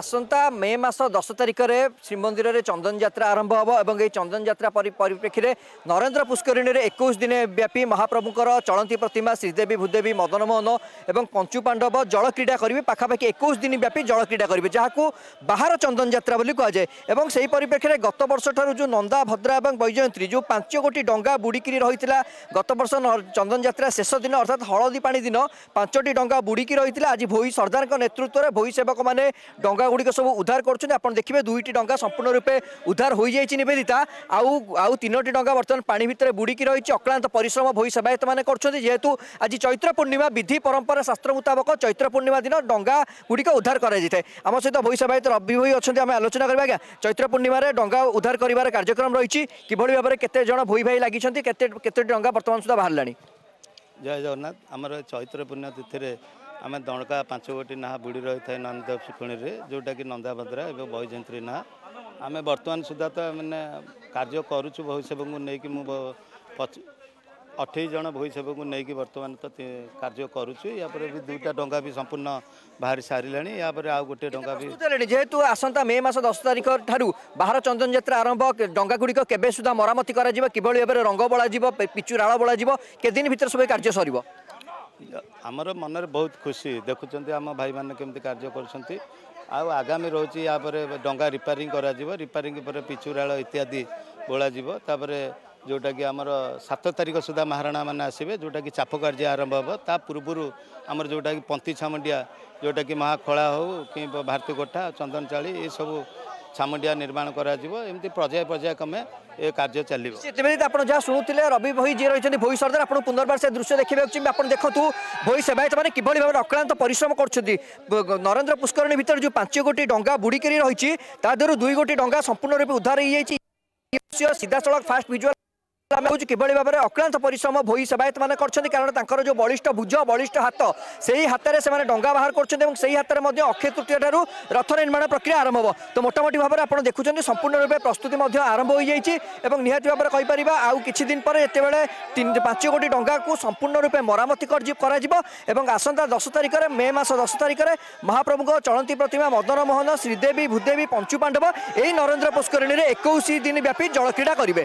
আসন্তা মে মাস দশ তারিখে শ্রীমন্দিরের চন্দনযাত্রা আরম্ভ হব এবং এই চন্দনযাত্রা যাত্রা নরেন্দ্র পুষ্করিণীর একুশ দিনে ব্যাপী মহাপ্রভুঙ্কর চলন্তী প্রতিমা শ্রীদেবী ভূদেবী মদনমোহন এবং পঞ্চু পাণ্ডব ক্রীড়া করবে পাখাপাখি একুশ দিন ব্যাপী জল ক্রীড়া করবে যা বাহার চন্দনযাত্রা বলে কুয়াযায় এবং সেই পরিপ্রেক্ষীতে গত বর্ষঠার যে নন্দা ভদ্রা এবং বৈজয়ন্ত্রী যে পাঁচ কোটি ডঙ্গা বুড়িকি রয়েছে গত বর্ষ চন্দনযাত্রা শেষ দিন অর্থাৎ হলদী পাঁচটি ডঙ্গা বুড়িকি রয়েছে আজ ভোই সর্দার নেতৃত্বের ভোই সেবক মানে ডঙ্গা ଟଙ୍କା ଗୁଡ଼ିକ ସବୁ ଉଦ୍ଧାର କରୁଛନ୍ତି ଆପଣ ଦେଖିବେ ଦୁଇଟି ଟଙ୍କା ସମ୍ପୂର୍ଣ୍ଣ ରୂପେ ଉଦ୍ଧାର ହୋଇଯାଇଛି ନିବେଦିତା ଆଉ ଆଉ ତିନୋଟି ଟଙ୍କା ବର୍ତ୍ତମାନ ପାଣି ଭିତରେ ବୁଡ଼ିକି ରହିଛି ଅକ୍ଳାନ୍ତ ପରିଶ୍ରମ ଭୋଇ ସେବାୟତମାନେ କରୁଛନ୍ତି ଯେହେତୁ ଆଜି ଚୈତ୍ର ପୂର୍ଣ୍ଣିମା ବିଧି ପରମ୍ପରା ଶାସ୍ତ୍ର ମୁତାବକ ଚୈତ୍ର ପୂର୍ଣ୍ଣିମା ଦିନ ଡଙ୍ଗା ଗୁଡ଼ିକ ଉଦ୍ଧାର କରାଯାଇଥାଏ ଆମ ସହିତ ଭୋଇ ସେବାୟତ ରବି ଭୋଇ ଅଛନ୍ତି ଆମେ ଆଲୋଚନା କରିବା ଆଜ୍ଞା ଚୈତ୍ର ପୂର୍ଣ୍ଣିମାରେ ଡଙ୍ଗା ଉଦ୍ଧାର କରିବାର କାର୍ଯ୍ୟକ୍ରମ ରହିଛି କିଭଳି ଭାବରେ କେତେ ଜଣ ଭୋଇ ଭାଇ ଲାଗିଛନ୍ତି କେତେ କେତୋଟି ଡଙ୍ଗା ବର୍ତ୍ତମାନ ସୁଦ୍ଧା ବାହାରିଲାଣି ଜୟ ଜଗନ୍ନାଥ ଆମର ଚୈତ୍ର ପୂର୍ଣ୍ଣିମା ତିଥିରେ आमे दणका पाँच गोटी ना बुडी रहि नन्दी जोटाकि नन्दाभद्रा ए बहिझन्ती नाँ अब बर्तन सुधा त म कर्ज्युछु भोसेवी म अठैजन भइसेवक बर्तमा यहाँ दुईटा डङाप बाह्र सारि या डंगा भी डङा आसंता मे मास दस तारिख ठु बा चन्दन जात्रा आरम्भ डङागुडिक के मरमतिभर रङ्ग बोजि पिचुरा बोलायो के दिन भित्र सब कार्य सरेको ଆମର ମନରେ ବହୁତ ଖୁସି ଦେଖୁଛନ୍ତି ଆମ ଭାଇମାନେ କେମିତି କାର୍ଯ୍ୟ କରୁଛନ୍ତି ଆଉ ଆଗାମୀ ରହୁଛି ୟାପରେ ଡଙ୍ଗା ରିପ୍ୟାରିଂ କରାଯିବ ରିପ୍ୟାରିଂ ପରେ ପିଚୁ ରେଳ ଇତ୍ୟାଦି ବୋଳାଯିବ ତାପରେ ଯେଉଁଟାକି ଆମର ସାତ ତାରିଖ ସୁଦ୍ଧା ମହାରଣାମାନେ ଆସିବେ ଯେଉଁଟାକି ଚାପ କାର୍ଯ୍ୟ ଆରମ୍ଭ ହେବ ତା ପୂର୍ବରୁ ଆମର ଯେଉଁଟାକି ପନ୍ତି ଛାମୁଣ୍ଡିଆ ଯେଉଁଟାକି ମହାଖଳା ହେଉ କି ଭାରତୀ କୋଠା ଚନ୍ଦନଚାଳି ଏସବୁ ସାମୁଣ୍ଡିଆ ନିର୍ମାଣ କରାଯିବ ଏମିତି ପର୍ଯ୍ୟାୟ ପର୍ଯ୍ୟାୟ କ୍ରମେ ଏ କାର୍ଯ୍ୟ ଚାଲିବ ସେଥିପାଇଁ ଆପଣ ଯାହା ଶୁଣୁଥିଲେ ରବି ଭୋଇ ଯିଏ ରହିଛନ୍ତି ଭୋଇ ସର୍ଦ୍ଦାର ଆପଣ ପୁନର୍ବାର ସେ ଦୃଶ୍ୟ ଦେଖିବାକୁ ଚାହିଁବେ ଆପଣ ଦେଖନ୍ତୁ ଭୋଇ ସେବାୟତମାନେ କିଭଳି ଭାବରେ ଅକ୍ଳାନ୍ତ ପରିଶ୍ରମ କରୁଛନ୍ତି ନରେନ୍ଦ୍ର ପୁଷ୍କରଣୀ ଭିତରେ ଯେଉଁ ପାଞ୍ଚ ଗୋଟି ଡଙ୍ଗା ବୁଡ଼ିକିରି ରହିଛି ତା ଦେହରୁ ଦୁଇ ଗୋଟି ଡଙ୍ଗା ସମ୍ପୂର୍ଣ୍ଣ ରୂପେ ଉଦ୍ଧାର ହେଇଯାଇଛି ସିଧାସଳଖ ଫାଷ୍ଟ ଭିଜୁଆଲ ଆମେ ହେଉଛୁ କିଭଳି ଭାବରେ ଅକ୍ଳାନ୍ତ ପରିଶ୍ରମ ଭୋଇ ସେବାୟତମାନେ କରିଛନ୍ତି କାରଣ ତାଙ୍କର ଯେଉଁ ବଳିଷ୍ଠ ଭୁଜ ବଳିଷ୍ଠ ହାତ ସେହି ହାତରେ ସେମାନେ ଡଙ୍ଗା ବାହାର କରୁଛନ୍ତି ଏବଂ ସେହି ହାତରେ ମଧ୍ୟ ଅକ୍ଷୟ ତୃତୀୟ ଠାରୁ ରଥ ନିର୍ମାଣ ପ୍ରକ୍ରିୟା ଆରମ୍ଭ ହେବ ତ ମୋଟାମୋଟି ଭାବରେ ଆପଣ ଦେଖୁଛନ୍ତି ସମ୍ପୂର୍ଣ୍ଣ ରୂପେ ପ୍ରସ୍ତୁତି ମଧ୍ୟ ଆରମ୍ଭ ହୋଇଯାଇଛି ଏବଂ ନିହାତି ଭାବରେ କହିପାରିବା ଆଉ କିଛି ଦିନ ପରେ ଯେତେବେଳେ ପାଞ୍ଚ କୋଟି ଡଙ୍ଗାକୁ ସମ୍ପୂର୍ଣ୍ଣ ରୂପେ ମରାମତି କରାଯିବ ଏବଂ ଆସନ୍ତା ଦଶ ତାରିଖରେ ମେ ମାସ ଦଶ ତାରିଖରେ ମହାପ୍ରଭୁଙ୍କ ଚଳନ୍ତି ପ୍ରତିମା ମଦନମୋହନ ଶ୍ରୀଦେବୀ ଭୂଦେବୀ ପଞ୍ଚୁ ପାଣ୍ଡବ ଏହି ନରେନ୍ଦ୍ର ପୁଷ୍କରିଣୀରେ ଏକୋଇଶ ଦିନ ବ୍ୟାପୀ ଜଳକ୍ରୀଡ଼ା କରିବେ